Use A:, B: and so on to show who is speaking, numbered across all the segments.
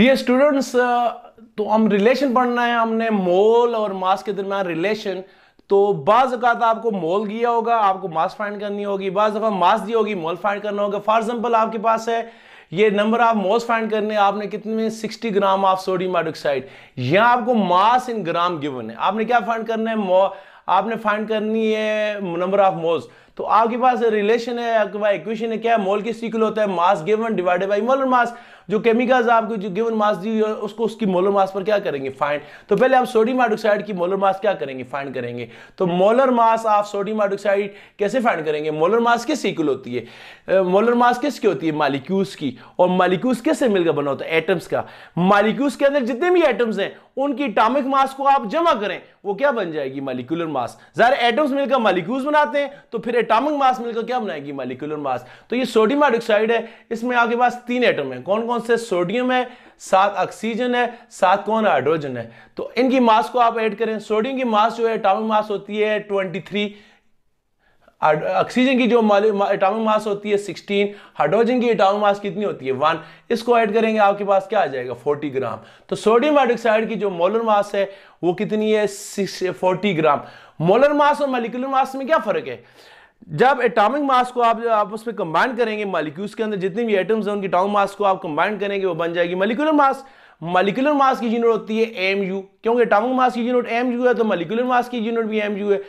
A: dear students uh, तो हम relation पढ़ना है हमने मोल और मास के दरमियान रिलेशन तो बाज़ अकात आपको मोल दिया होगा आपको मास फाइंड करनी होगी बाज़ दफ़ा मास दी होगी मोल फाइंड करना होगा फॉर एग्जाम्पल आपके पास है ये नंबर आप मोल फाइंड करने आपने कितने 60 ग्राम ऑफ सोडियम हाइड्रोक्साइड यहाँ आपको मास इन ग्राम गिवन है आपने क्या फाइंड करना है आपने फाइंड करनी है नंबर ऑफ मोल्स तो आपके पास रिलेशन है आपके पास इक्वेशन है क्या मोल किस इक्वल होता है mass given divided by molar mass जो केमिकल्स आपको जो गिवन मास दी हुई है उसको उसकी मोलर मास पर क्या करेंगे फाइंड तो पहले आप सोडियम हाइड्रोक्साइड की मोलर मास क्या करेंगे फाइंड करेंगे तो मोलर मास आप सोडियम हाइड्रोक्साइड कैसे फाइंड करेंगे मोलर मास किस इक्वल होती है मोलर मास किसकी होती है मालिक्यूल्स की और मालिक्यूल्स कैसे मिलकर बना होता है एटम्स का मालिक्यूल्स के अंदर जितने भी एटम्स हैं उनकी टामिक मास को आप जमा करें वो क्या बन जाएगी मालिकुलर मास ज़ाहिर एटम्स मिलकर मालिक्यूल्स बनाते हैं तो फिर एटामिक मास मिलकर क्या बनाएगी मालिकुलर मास तो ये सोडियम हाइड्रोक्साइड है इसमें आपके पास तीन एटम है कौन कौन से सोडियम है सात ऑक्सीजन है सात कौन हाइड्रोजन है तो इनकी मास को आप ऐड करें सोडियम की मास जो है एटामिक मास होती है ट्वेंटी ऑक्सीजन की जो एटॉमिक मास होती है 16 हाइड्रोजन की एटॉमिक मास कितनी होती है वन इसको ऐड करेंगे आपके पास क्या आ जाएगा 40 ग्राम तो सोडियम हाइड्रोक्साइड की जो मोलर मास है वो कितनी है 40 ग्राम मोलर मास और मालिकुलर मास में क्या फर्क है जब एटॉमिक मास को आप आपस में कंबाइन करेंगे मालिक्यूल्स के अंदर जितने भी एटम्स हैं उनकी एटॉमिक मास को आप कंबाइन करेंगे वो बन जाएगी मालिकुलर मास मालिकुलर मास की यूनिट होती है एम यू क्योंकि एटॉमिक मास की यूनिट एम है तो मालिकुलर मास की यूनिट भी एम यू है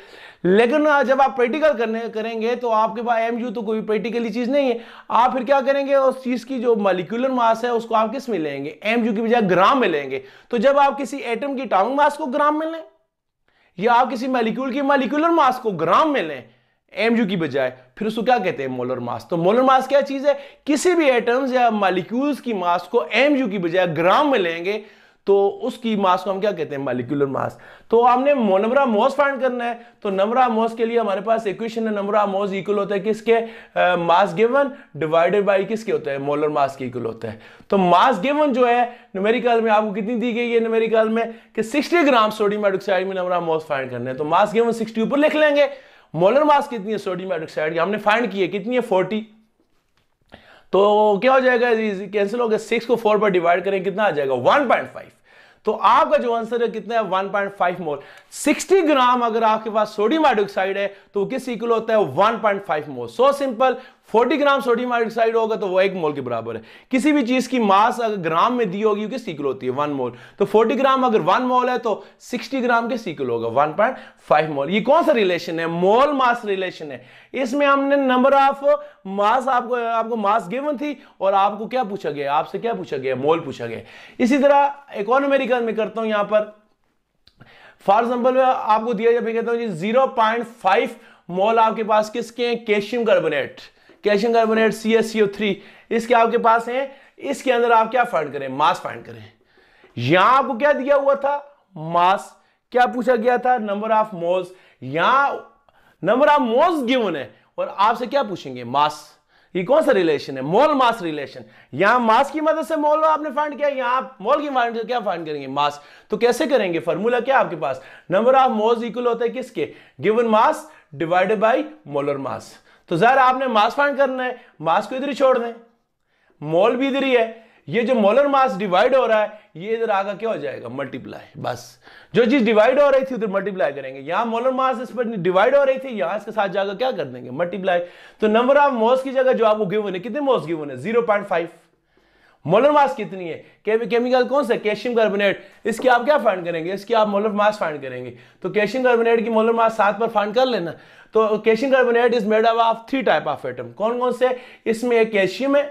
A: लेकिन जब आप प्रैक्टिकल करने करेंगे तो आपके पास एम तो कोई प्रैक्टिकली चीज़ नहीं है आप फिर क्या करेंगे उस चीज़ की जो मालिकुलर मास है उसको आप किस में लेंगे एम की बजाय ग्राम में लेंगे तो जब आप किसी एटम की टाउन मास को ग्राम में लें या आप किसी मालिक्यूल की मालिकुलर मास को ग्राम में लें एम की बजाय फिर उसको क्या कहते हैं मोलर मास तो मोलर मास क्या चीज़ है किसी भी एटम्स या मालिक्यूल्स की मास को एम की बजाय ग्राम में लेंगे तो उसकी मास को हम क्या कहते हैं मालिकुलर मास तो हमने नमरा मोस फाइंड करना है तो नमरा मोस के लिए हमारे पास इक्वेशन है नमरा मोस इक्वल होता है किसके मास गिवन डिवाइडेड बाय किसके होता है मोलर मास के इक्वल होता है तो मास गिवन जो है न्यूमेरिकल में आपको कितनी दी गई है न्यूमेरिकल में कि 60 ग्राम सोडियम हाइड्रोक्साइड में नमरा मोस फाइंड करना है तो मास गिवन 60 ऊपर लिख लेंगे मोलर मास कितनी है सोडियम हाइड्रोक्साइड की हमने फाइंड की है कितनी है फोर्टी तो क्या हो जाएगा कैंसिल हो गया सिक्स को फोर पर डिवाइड करें कितना आ जाएगा वन पॉइंट फाइव तो आपका जो आंसर है कितना है 1.5 मोल 60 ग्राम अगर आपके पास सोडियम हाइड्रोक्साइड है तो किस इक्वल होता है 1.5 mole so simple 40 gram sodium hydroxide होगा तो वो एक मोल के बराबर है किसी भी चीज की मास अगर ग्राम में दी होगी किस इक्वल होती है वन मोल तो 40 ग्राम अगर वन मोल है तो 60 ग्राम के इक्वल होगा 1.5 मोल ये कौन सा रिलेशन है मोल मास रिलेशन है इसमें हमने नंबर ऑफ मास आपको आपको मास गिवन थी और आपको क्या पूछा गया आपसे क्या पूछा गया मोल पूछा गया इसी तरह इकोनॉमेरिकल में करता हूं यहां पर फॉर एग्जाम्पल आपको दिया जाए कहता हूं जी जीरो पॉइंट फाइव मोल आपके पास किसके हैं calcium carbonate calcium carbonate C S C O three इसके आपके पास है इसके अंदर आप क्या फाइंड करें मास फाइंड करें यहां आपको क्या दिया हुआ था मास क्या पूछा गया था नंबर ऑफ मोल्स यहां नंबर ऑफ मोल्स गिवन है और आपसे क्या पूछेंगे मास ये कौन सा रिलेशन है मोल मास रिलेशन यहां मास की मदद से मोल आपने फाइंड किया यहां आप मोल की मदद से क्या फाइंड करेंगे मास तो कैसे करेंगे फॉर्मूला क्या आपके पास नंबर ऑफ मोल्स इक्वल होता है किसके given mass divided by molar mass तो जहर आपने मास फाइंड करना है मास को इधर ही छोड़ दें मोल भी इधर ही है ये जो मोलर मास डिवाइड हो रहा है ये इधर आगे क्या हो जाएगा मल्टीप्लाई बस जो चीज डिवाइड हो रही थी उधर मल्टीप्लाई करेंगे यहां मोलर मास इस पर डिवाइड हो रही थी यहां इसके साथ जाकर क्या कर देंगे मल्टीप्लाई तो नंबर ऑफ मोस की जगह जो आपको गिवन है कितने मोस गिवन है zero point five molar mass कितनी है केमिकल कौन सा कैशियम कार्बोनेट इसकी आप क्या फाइंड करेंगे इसकी आप मोलर मास फाइंड करेंगे तो कैशियम कार्बोनेट की मोलर मास सात पर फाइंड कर लेना तो calcium carbonate is made up of three type of atom कौन कौन से इसमें एक कैशियम है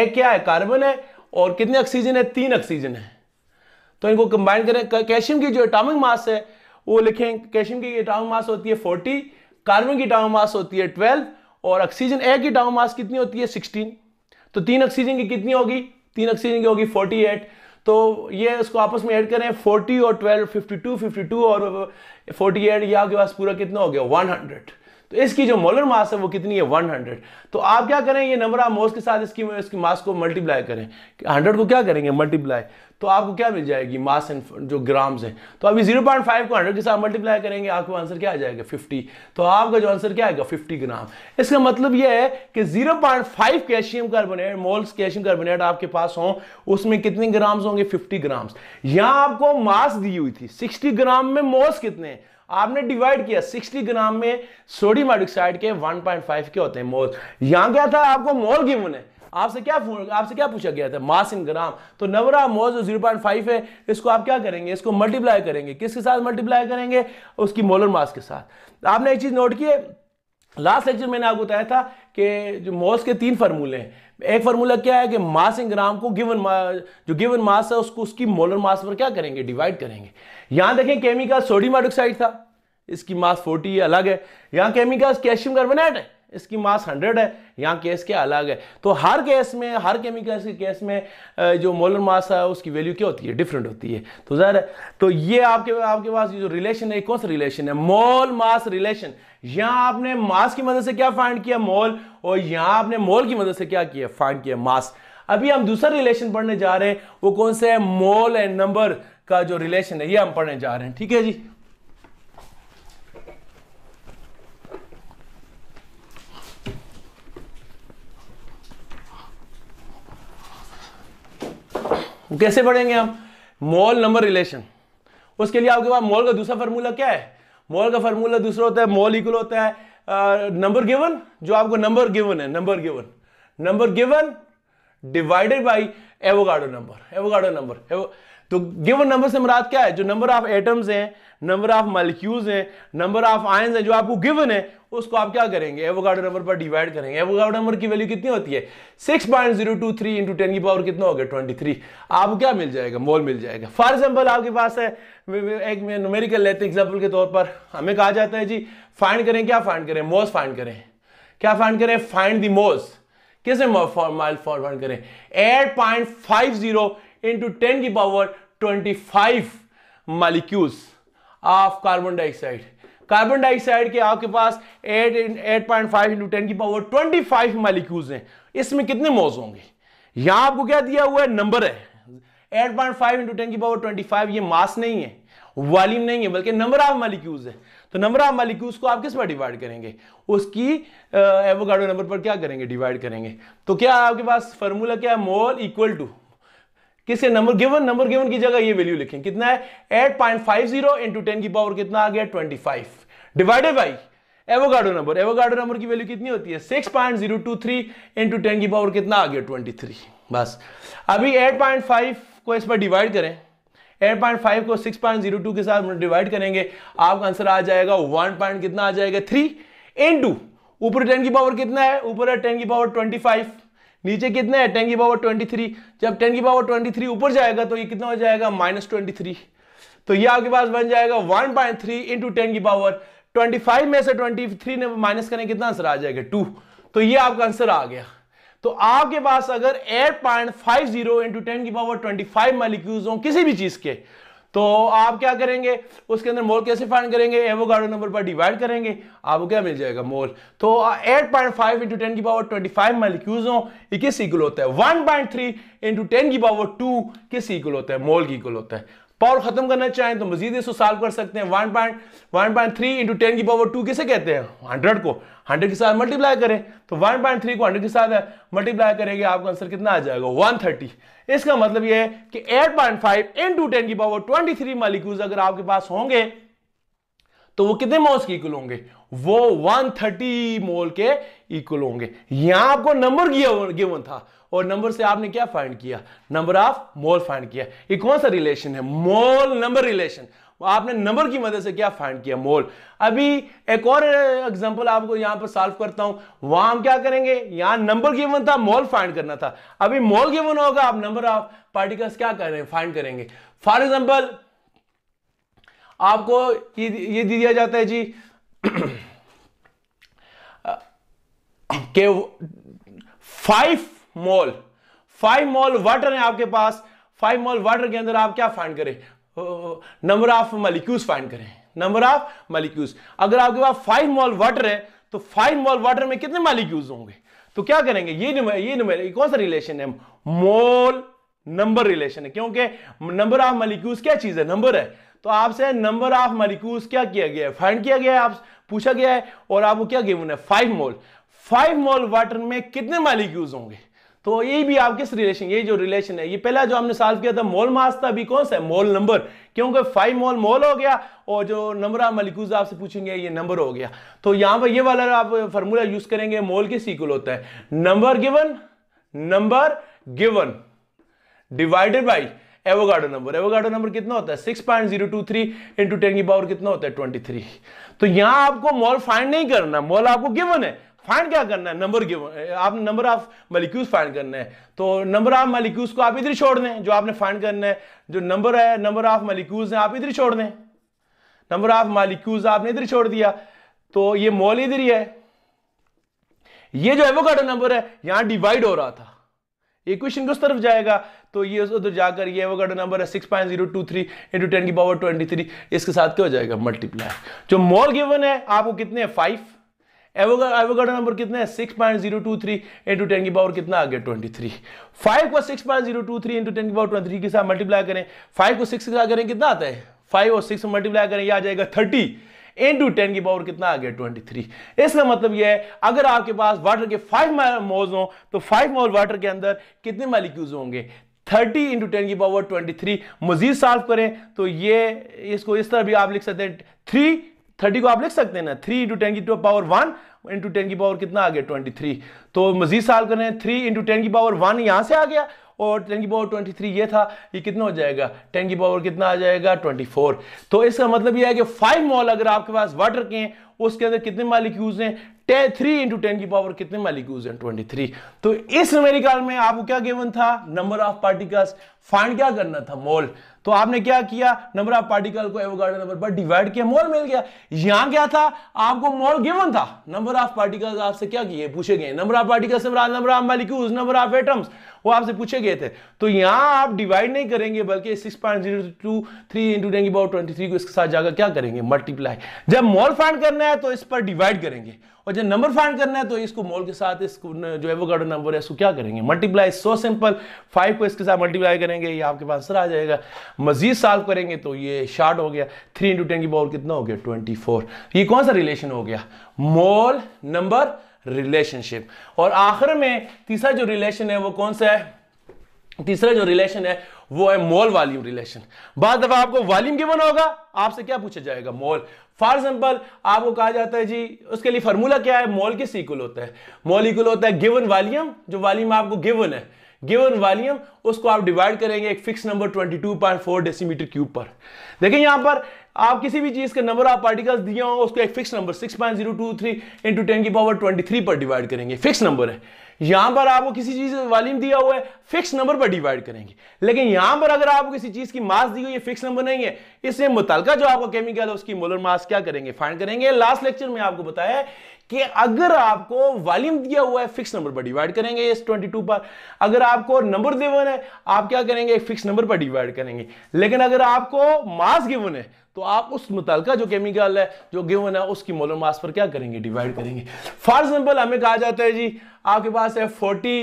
A: एक क्या है कार्बन है और कितने ऑक्सीजन है तीन ऑक्सीजन है तो इनको कंबाइन करें कैशियम की जो एटॉमिक मास है वो लिखें कैशियम की एटॉमिक मास होती है फोर्टी कार्बन की एटॉमिक मास होती है ट्वेल्व और ऑक्सीजन ए की एटॉमिक मास कितनी होती है सिक्सटीन तो तीन ऑक्सीजन की कितनी होगी तीन ऑक्सीजन की होगी 48 तो ये इसको आपस में ऐड करें 40 और 12 52 52 और 48 uh, ये आपके पास पूरा कितना हो गया 100 तो इसकी जो मोलर मास है वो कितनी है 100 तो आप क्या करें ये नंबर आप मोस के साथ इसकी इसकी मास को मल्टीप्लाई करें 100 को क्या करेंगे मल्टीप्लाई तो आपको क्या मिल जाएगी मास एंड जो ग्राम्स है तो अभी 0.5 को 100 के साथ मल्टीप्लाई करेंगे आपको आंसर क्या आ जाएगा 50 तो आपका जो आंसर क्या आएगा 50 ग्राम इसका मतलब यह है कि 0.5 point calcium carbonate moles calcium carbonate आपके पास हो उसमें कितने ग्राम्स होंगे 50 ग्राम्स यहां आपको मास दी हुई थी 60 ग्राम में मोल्स कितने आपने डिवाइड किया 60 ग्राम में सोडियम हाइड्रोक्साइड के 1.5 के होते हैं मोल यहां क्या था आपको मोल गिवन है आपसे क्या आपसे क्या पूछा गया था मास इन ग्राम तो नवरा मोल जो जीरो पॉइंट फाइव है इसको आप क्या करेंगे इसको मल्टीप्लाई करेंगे किसके साथ मल्टीप्लाई करेंगे उसकी मोलर मास के साथ आपने एक चीज़ नोट किए लास्ट लेक्चर मैंने आपको बताया था कि जो मॉस के तीन फार्मूले हैं एक फार्मूला क्या है कि मास इन ग्राम को गिवन जो गिवन मास है उसको उसकी मोलर मास पर क्या करेंगे डिवाइड करेंगे यहां देखें केमिकल सोडियम ऑक्साइड था इसकी मास 40 है अलग है यहां केमिकल कैल्शियम कार्बोनेट है इसकी मास 100 है यहाँ केस के अलग है तो हर केस में हर केमिकल के केस में जो मोलर मास है उसकी वैल्यू क्या होती है डिफरेंट होती है तो जहर तो ये आपके आपके पास जो रिलेशन है कौन सा रिलेशन है मोल मास रिलेशन यहाँ आपने मास की मदद से क्या फाइंड किया मोल और यहाँ आपने मोल की मदद से क्या किया फाइंड किया मास अभी हम दूसरा रिलेशन पढ़ने जा रहे हैं वो कौन सा है मोल एंड नंबर का जो रिलेशन है ये हम पढ़ने जा रहे हैं ठीक है जी कैसे पढ़ेंगे हम मॉल नंबर रिलेशन उसके लिए आपके पास मॉल का दूसरा फार्मूला क्या है मॉल का फार्मूला दूसरा होता है मॉल इक्वल होता है नंबर गिवन जो आपको नंबर गिवन है number given number given divided by Avogadro number Avogadro number तो गिवन नंबर से मुराद क्या है जो नंबर ऑफ एटम्स हैं नंबर ऑफ मालिक्यूल्स हैं नंबर ऑफ आयंस हैं जो आपको गिवन है उसको आप क्या करेंगे एवोगाडो नंबर पर डिवाइड करेंगे एवोगाडो नंबर की वैल्यू कितनी होती है six point zero two three into ten की पावर कितना हो गया ट्वेंटी थ्री आपको क्या मिल जाएगा मोल मिल जाएगा फॉर एग्जाम्पल आपके पास है एक न्यूमेरिकल लेते हैं एग्जाम्पल के तौर पर हमें कहा जाता है जी फाइंड करें क्या फाइंड करें मोस फाइंड करें क्या फाइंड करें फाइंड दी मोस्ट किसे माइल फॉरवर्ड करें eight point five zero into ten की power twenty five molecules of carbon dioxide carbon dioxide के आपके पास eight eight point five into ten की पावर ट्वेंटी फाइव मालिक्यूल्स हैं इसमें कितने मोज होंगे यहां आपको क्या दिया हुआ है नंबर है eight point five into ten की पावर ट्वेंटी फाइव ये मास नहीं है वॉल्यूम नहीं है बल्कि नंबर ऑफ मालिक्यूल्स है तो नंबर ऑफ मालिक्यूल्स को आप किस पर डिवाइड करेंगे उसकी एवोगाडो नंबर पर क्या करेंगे डिवाइड करेंगे तो क्या आपके पास फॉर्मूला क्या है मोल इक्वल टू किसे नंबर गिवन नंबर गिवन की जगह ये वैल्यू लिखें कितना है 8.50 पॉइंट फाइव की पावर कितना आ गया 25 divided by Avogadro number Avogadro number की वैल्यू कितनी होती है 6.023 पॉइंट जीरो की पावर कितना आ गया 23 बस अभी 8.5 को इस पर डिवाइड करें 8.5 को 6.02 के साथ डिवाइड करेंगे आपका आंसर आ जाएगा वन पॉइंट कितना आ जाएगा थ्री इन टू ऊपर टेन की पावर कितना है ऊपर है टेन की पावर ट्वेंटी फाइव नीचे कितना है टेन की पावर ट्वेंटी थ्री जब टेन की पावर ट्वेंटी थ्री ऊपर जाएगा तो ये कितना हो जाएगा माइनस ट्वेंटी थ्री तो ये आपके पास बन जाएगा one point three into ten की पावर ट्वेंटी फाइव में से ट्वेंटी थ्री ने माइनस करें कितना आंसर आ जाएगा टू तो ये आपका आंसर आ गया तो आपके पास अगर eight point five zero into ten की पावर ट्वेंटी फाइव मालिक्यूज हो किसी भी चीज के तो आप क्या करेंगे उसके अंदर मोल कैसे फाइंड करेंगे एवोगाडो नंबर पर डिवाइड करेंगे आपको क्या मिल जाएगा मोल तो 8.5 पॉइंट फाइव इंटू टेन की पावर 25 मालिक्यूज हो ये किस इक्वल होता है 1.3 पॉइंट थ्री इंटू टेन की पावर 2 किस इक्वल होता है मोल की इक्वल होता है पावर खत्म करना चाहें तो मजीद इसको सॉल्व कर सकते हैं 1.1.3 पॉइंट वन की पावर 2 किसे कहते हैं 100 को 100 के साथ मल्टीप्लाई करें तो 1.3 को 100 के साथ मल्टीप्लाई करेंगे आपका आंसर कितना आ जाएगा 130 इसका मतलब यह है कि 8.5 पॉइंट फाइव इंटू टेन की पावर ट्वेंटी थ्री अगर आपके पास होंगे तो वो कितने मोल्स के इक्वल होंगे वो 130 मोल के इक्वल होंगे यहां आपको नंबर गिवन था और नंबर से आपने क्या फाइंड किया नंबर ऑफ मोल फाइंड किया ये कौन सा रिलेशन है मोल नंबर रिलेशन आपने नंबर की मदद से क्या फाइंड किया मोल अभी एक और एग्जांपल आपको यहां पर सॉल्व करता हूं वहां हम क्या करेंगे यहां नंबर गिवन था मोल फाइंड करना था अभी मोल गिवन होगा आप नंबर ऑफ पार्टिकल्स क्या करें फाइंड करेंगे फॉर एग्जाम्पल आपको ये, ये दिया जाता है जी के five mole five mole water है आपके पास फाइव मोल वाटर के अंदर आप क्या फाइंड करें नंबर ऑफ मलिक्यूज फाइंड करें नंबर ऑफ मलिक्यूज अगर आपके पास फाइव मॉल वाटर है तो फाइव मॉल वाटर में कितने मालिक्यूज होंगे तो क्या करेंगे ये नुमे, ये नंबर कौन सा रिलेशन है मोल नंबर रिलेशन है क्योंकि नंबर ऑफ मलिक्यूज क्या चीज है नंबर है तो आपसे नंबर ऑफ मलिक्यूज क्या किया गया है फाइंड किया गया है आप पूछा गया है और आपको क्या गेम है five mole five mole water में कितने मालिक्यूज होंगे तो ये भी आप किस रिलेशन ये जो रिलेशन है ये पहला जो हमने सॉल्व किया था मोल मास था अभी कौन सा है मोल नंबर क्योंकि फाइव मोल मोल हो गया और जो नंबर आप मलिकूज आपसे पूछेंगे ये नंबर हो गया तो यहां पर ये वाला आप फॉर्मूला यूज करेंगे मोल के सीक्वल होता है number given number given divided by Avogadro number Avogadro number कितना होता है six point zero two three into ten की पावर कितना होता है ट्वेंटी थ्री तो यहां आपको मोल फाइंड नहीं करना मोल आपको गिवन है फाइंड क्या करना है नंबर गिवन आप नंबर ऑफ मालिक्यूल फाइंड करना है तो नंबर ऑफ मालिक्यूल्स को आप इधर छोड़ दें जो आपने फाइंड करना है जो नंबर है नंबर ऑफ मालिक्यूल्स हैं आप इधर छोड़ दें नंबर ऑफ मालिक्यूल्स आपने इधर छोड़ दिया तो ये मोल इधर ही है ये जो एवोकाडो नंबर है यहां डिवाइड हो रहा था इक्वेशन की उस तरफ जाएगा तो ये उधर जाकर ये एवोकाडो नंबर है six point zero two three into ten की पावर ट्वेंटी थ्री इसके साथ क्या हो जाएगा मल्टीप्लाई जो मोल गिवन है आपको कितने फाइव एवोगाडो नंबर कितना है six point zero two three into ten की पावर कितना आ गया ट्वेंटी थ्री फाइव को six point zero two three into ten की पावर ट्वेंटी थ्री के साथ मल्टीप्लाई करें फाइव को सिक्स के साथ करें कितना आता है फाइव और सिक्स मल्टीप्लाई करें यह आ जाएगा थर्टी इंटू टेन की पावर कितना आ गया 23 इसका मतलब यह है अगर आपके पास वाटर के फाइव मोल्स हों तो फाइव मोल वाटर के अंदर कितने मालिक्यूज होंगे 30 इंटू टेन की पावर 23 मजीद साल्व करें तो ये इसको इस तरह भी आप लिख सकते हैं थ्री थर्टी को आप लिख सकते हैं ना थ्री इंटू टेन की पावर वन इंटू टेन की पावर कितना आ गया ट्वेंटी थ्री तो मजीद साल करें थ्री इंटू टेन की पावर वन यहाँ से आ गया और टेन की पावर ट्वेंटी थ्री ये था ये कितना हो जाएगा टेन की पावर कितना आ जाएगा ट्वेंटी फोर तो इसका मतलब ये है कि फाइव मॉल अगर आपके पास वाटर के हैं उसके अंदर कितने मालिक्यूज हैं टेन थ्री इंटू टेन की पावर कितने मालिक्यूज हैं ट्वेंटी थ्री तो इस काल में आपको क्या गेवन था नंबर ऑफ पार्टिकल्स फाइंड क्या करना था मॉल तो आपने क्या किया नंबर ऑफ पार्टिकल को एवोगाड्रो नंबर पर डिवाइड किया मोल मिल गया यहां क्या था आपको मोल गिवन था नंबर ऑफ पार्टिकल्स आपसे क्या किए पूछे गए number of particles number of molecules number of atoms वो आपसे पूछे गए थे तो यहां आप डिवाइड नहीं करेंगे बल्कि six point zero two three into ten की पावर ट्वेंटी थ्री को इसके साथ जाकर क्या करेंगे मल्टीप्लाई जब मॉल फाइंड करना है तो इस पर डिवाइड करेंगे और जब नंबर फाइंड करना है तो इसको मॉल के साथ इसको जो एवोगाडो नंबर है इसको क्या करेंगे मल्टीप्लाई सो सिंपल फाइव को इसके साथ मल्टीप्लाई करेंगे ये आपके पास आंसर आ जाएगा मजीद सॉल्व करेंगे तो ये शार्ट हो गया थ्री इंटू टेन की पावर कितना हो गया ट्वेंटी फोर ये कौन सा रिलेशन हो गया मॉल नंबर रिलेशनशिप और आखिर में तीसरा जो रिलेशन है वो कौन सा है तीसरा जो रिलेशन है वो है मोल वॉल्यूम रिलेशन बाद दफा आपको वॉल्यूम गिवन होगा आपसे क्या पूछा जाएगा मोल फॉर एग्जाम्पल आपको कहा जाता है जी उसके लिए फार्मूला क्या है मोल किस इक्वल होता है मोल इक्वल होता है गिवन वॉल्यूम जो वॉल्यूम आपको गिवन है गिवन वॉल्यूम उसको आप डिवाइड करेंगे एक फिक्स नंबर 22.4 डेसीमीटर क्यूब पर देखिए यहां पर आप किसी भी चीज का नंबर आप पार्टिकल्स दिया हो उसको एक फिक्स नंबर 6.023 इंटू टेन की पावर थ्री पर डिवाइड करेंगे फिक्स नंबर है यहां पर आपको किसी चीज वॉल्यूम दिया हुआ है फिक्स नंबर पर डिवाइड करेंगे लेकिन यहां पर अगर आपको किसी चीज की मास दी हुई है फिक्स नंबर नहीं है इससे मुतल जो आपको केमिकल है उसकी मोलर मास क्या करेंगे फाइंड करेंगे लास्ट लेक्चर में आपको बताया कि अगर आपको वॉल्यूम दिया हुआ है फिक्स नंबर पर डिवाइड करेंगे इस 22 पर अगर आपको नंबर गिवन है आप क्या करेंगे फिक्स नंबर पर डिवाइड करेंगे लेकिन अगर आपको मास गिवन है तो आप उस मुतलका जो केमिकल है जो गिवन है उसकी मोलर मास पर क्या करेंगे डिवाइड करेंगे फॉर एग्जाम्पल हमें कहा जाता है जी आपके पास है फोर्टी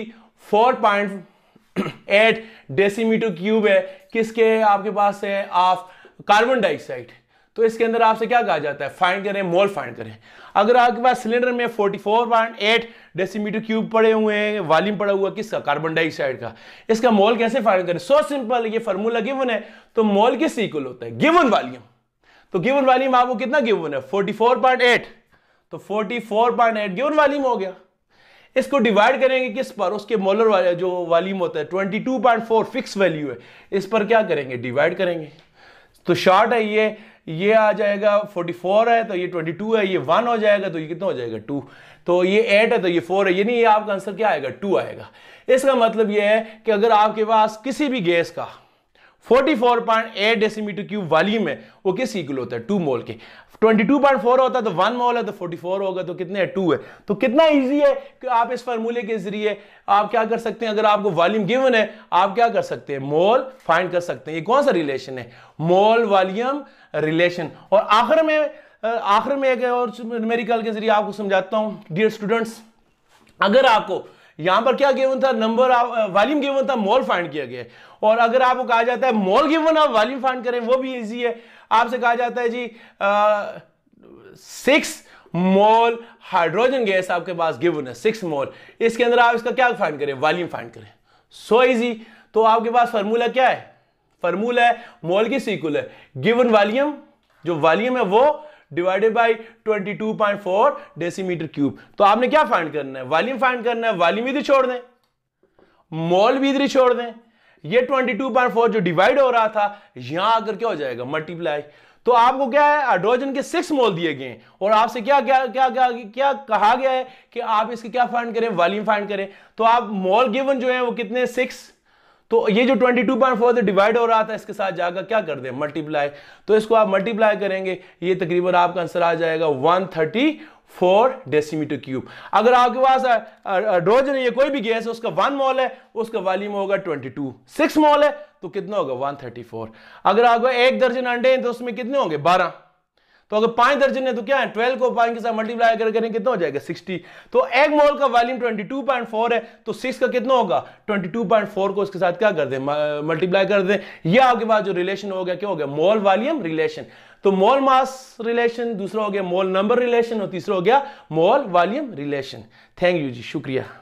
A: एट डेसीमीटर क्यूब है किसके आपके पास है ऑफ कार्बन डाइऑक्साइड तो इसके अंदर आपसे क्या कहा जाता है फाइंड करें मोल फाइंड करें अगर आपके पास सिलेंडर में 44.8 डेसीमीटर क्यूब पड़े हुए हैं वॉल्यूम पड़ा हुआ किसका कार्बन डाइऑक्साइड का इसका मोल कैसे फाइंड करें सो सिंपल ये फार्मूला गिवन है तो मोल किस इक्वल होता है गिवन वॉल्यूम तो गिवन वॉल्यूम आपको कितना गिवन है 44.8 तो 44.8 गिवन वॉल्यूम हो गया इसको डिवाइड करेंगे किस पर उसके मोलर वाले जो वालीम होता है twenty two point four fix value है इस पर क्या करेंगे डिवाइड करेंगे तो शॉर्ट है ये ये आ जाएगा 44 है तो ये 22 है ये 1 हो जाएगा तो ये कितना हो जाएगा 2 तो ये 8 है तो ये 4 है ये नहीं ये आपका आंसर क्या आएगा 2 आएगा इसका मतलब ये है कि अगर आपके पास किसी भी गैस का 44.8 डेसीमीटर क्यूब वाली है वो किस इक्वल होता है टू मोल के 22.4 होता तो वन मोल है तो 44 होगा तो कितने है टू है तो कितना इजी है कि आप इस फार्मूले के जरिए आप क्या कर सकते हैं अगर आपको वॉल्यूम गिवन है आप क्या कर सकते हैं मोल फाइंड कर सकते हैं ये कौन सा रिलेशन है मोल वॉल्यूम रिलेशन और आखिर में आखिर में एक और मेरी कल के जरिए आपको समझाता हूँ डियर स्टूडेंट्स अगर आपको यहां पर क्या गेवन था नंबर वॉल्यूम गेवन था मॉल फाइंड किया गया और अगर आपको कहा जाता है मॉल गेवन आप वॉल्यूम फाइंड करें वो भी इजी है आपसे कहा जाता है जी सिक्स मॉल हाइड्रोजन गैस आपके पास गिवन है सिक्स मॉल इसके अंदर आप इसका क्या फाइंड करें वॉल्यूम फाइंड करें सो so इजी तो आपके पास फॉर्मूला क्या है फॉर्मूला है मॉल की सीक्वल है गिवन वॉल्यूम जो वॉल्यूम है वो डिवाइडेड बाय 22.4 डेसीमीटर क्यूब तो आपने क्या फाइंड करना है वॉल्यूम फाइंड करना है वॉल्यूम इधर छोड़ दें मोल भी इधर छोड़ दें ये 22.4 जो डिवाइड हो रहा था यहां आकर क्या हो जाएगा मल्टीप्लाई तो आपको क्या है हाइड्रोजन के सिक्स मोल दिए गए और आपसे क्या क्या क्या क्या क्या कहा गया है कि आप इसके क्या फाइंड करें वॉल्यूम फाइंड करें तो आप मोल गिवन जो है वो कितने सिक्स तो ये जो 22.4 डिवाइड हो रहा था इसके साथ जाकर क्या कर दे मल्टीप्लाई तो इसको आप मल्टीप्लाई करेंगे ये तकरीबन आपका आंसर आ जाएगा 134 डेसीमीटर क्यूब अगर आपके पास ड्रोजन ये कोई भी गैस है उसका वन मॉल है उसका वॉल्यूम होगा 22 सिक्स मॉल है तो कितना होगा 134 अगर आपको एक दर्जन अंडे हैं तो उसमें कितने होंगे बारह तो अगर पांच दर्जन है तो क्या है ट्वेल्व को पांच के साथ मल्टीप्लाई करके करें कितना हो जाएगा सिक्सटी तो एग मोल का volume twenty two point four है तो सिक्स का कितना होगा ट्वेंटी टू पॉइंट फोर को इसके साथ क्या कर दें मल्टीप्लाई कर दें यह आपके पास जो रिलेशन हो गया क्या हो गया मोल वॉल्यूम रिलेशन तो मोल मास रिलेशन दूसरा हो गया मोल नंबर रिलेशन और तीसरा हो गया mole volume relation thank you जी शुक्रिया